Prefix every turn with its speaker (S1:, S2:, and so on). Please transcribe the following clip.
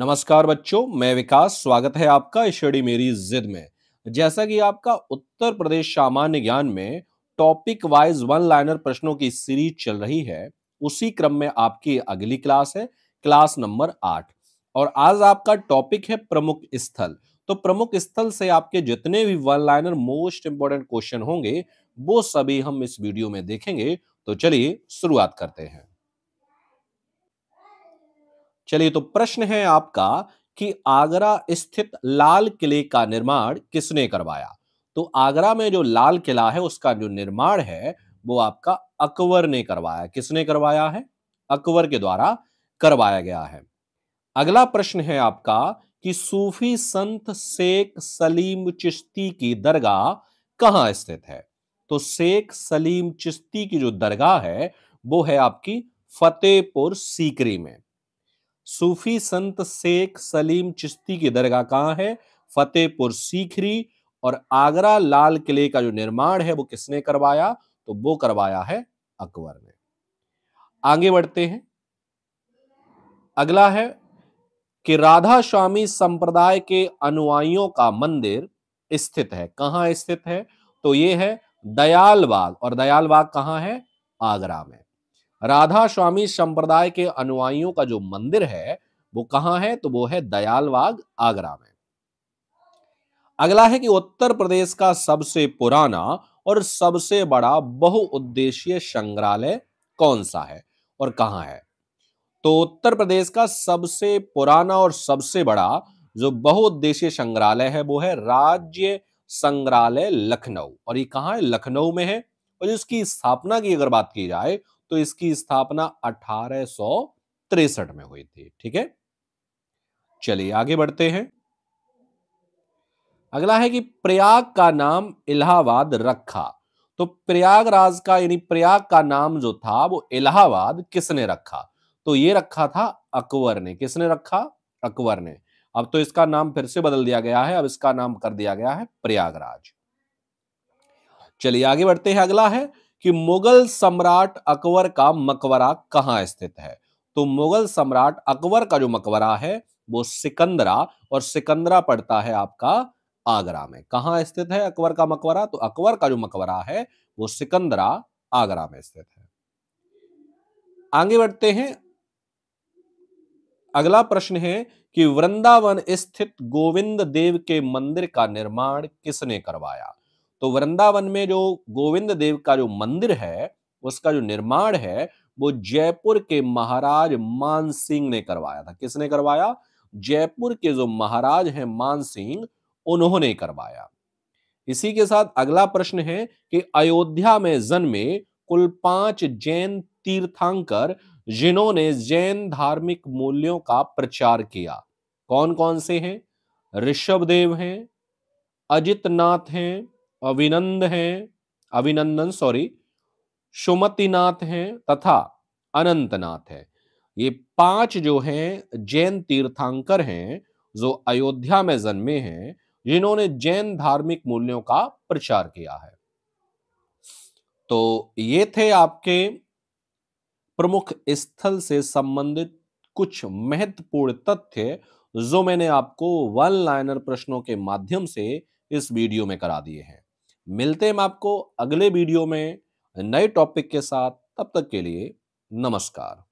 S1: नमस्कार बच्चों मैं विकास स्वागत है आपका स्टडी मेरी जिद में जैसा कि आपका उत्तर प्रदेश सामान्य ज्ञान में टॉपिक वाइज वन लाइनर प्रश्नों की सीरीज चल रही है उसी क्रम में आपकी अगली क्लास है क्लास नंबर आठ और आज आपका टॉपिक है प्रमुख स्थल तो प्रमुख स्थल से आपके जितने भी one liner most important question होंगे वो सभी हम इस वीडियो में देखेंगे तो चलिए शुरुआत करते हैं चलिए तो प्रश्न है आपका कि आगरा स्थित लाल किले का निर्माण किसने करवाया तो आगरा में जो लाल किला है उसका जो निर्माण है वो आपका अकबर ने करवाया किसने करवाया है अकबर के द्वारा करवाया गया है अगला प्रश्न है आपका कि सूफी संत शेख सलीम चिश्ती की दरगाह कहां स्थित है तो शेख सलीम चिश्ती की जो दरगाह है वो है आपकी फतेहपुर सीकरी में सूफी संत शेख सलीम चिश्ती की दरगाह कहाँ है फतेहपुर सीखरी और आगरा लाल किले का जो निर्माण है वो किसने करवाया तो वो करवाया है अकबर ने आगे बढ़ते हैं अगला है कि राधा स्वामी संप्रदाय के अनुयायियों का मंदिर स्थित है कहां स्थित है तो ये है दयालबाग और दयालबाग कहाँ है आगरा में राधा स्वामी संप्रदाय के अनुयायियों का जो मंदिर है वो कहाँ है तो वो है दयालबाग आगरा में अगला है कि उत्तर प्रदेश का सबसे पुराना और सबसे बड़ा बहुउद्देशीय संग्रहालय कौन सा है और कहाँ है तो उत्तर प्रदेश का सबसे पुराना और सबसे बड़ा जो बहुउद्देशीय संग्रहालय है वो है राज्य संग्रहालय लखनऊ और ये कहाँ है लखनऊ में है और इसकी स्थापना की अगर बात की जाए तो इसकी स्थापना अठारह में हुई थी ठीक है चलिए आगे बढ़ते हैं अगला है कि प्रयाग का नाम इलाहाबाद रखा तो प्रयागराज का यानी प्रयाग का नाम जो था वो इलाहाबाद किसने रखा तो ये रखा था अकबर ने किसने रखा अकबर ने अब तो इसका नाम फिर से बदल दिया गया है अब इसका नाम कर दिया गया है प्रयागराज चलिए आगे बढ़ते हैं अगला है कि मुगल सम्राट अकबर का मकबरा कहाँ स्थित है तो मुगल सम्राट अकबर का जो मकबरा है वो सिकंदरा और सिकंदरा पड़ता है आपका आगरा में कहा स्थित है अकबर का मकबरा तो अकबर का जो मकबरा है वो सिकंदरा आगरा में स्थित है आगे बढ़ते हैं अगला प्रश्न है कि वृंदावन स्थित गोविंद देव के मंदिर का निर्माण किसने करवाया तो वृंदावन में जो गोविंद देव का जो मंदिर है उसका जो निर्माण है वो जयपुर के महाराज मान सिंह ने करवाया था किसने करवाया जयपुर के जो महाराज हैं मान सिंह उन्होंने करवाया इसी के साथ अगला प्रश्न है कि अयोध्या में जन्मे कुल पांच जैन तीर्थांकर जिन्होंने जैन धार्मिक मूल्यों का प्रचार किया कौन कौन से हैं ऋषभदेव हैं अजितनाथ हैं अभिनंद हैं अभिनंदन सॉरी सुमतिनाथ हैं तथा अनंतनाथ है ये पांच जो हैं जैन तीर्थांकर हैं जो अयोध्या में जन्मे हैं जिन्होंने जैन धार्मिक मूल्यों का प्रचार किया है तो ये थे आपके प्रमुख स्थल से संबंधित कुछ महत्वपूर्ण तथ्य जो मैंने आपको वन लाइनर प्रश्नों के माध्यम से इस वीडियो में करा दिए हैं मिलते हैं आपको अगले वीडियो में नए टॉपिक के साथ तब तक के लिए नमस्कार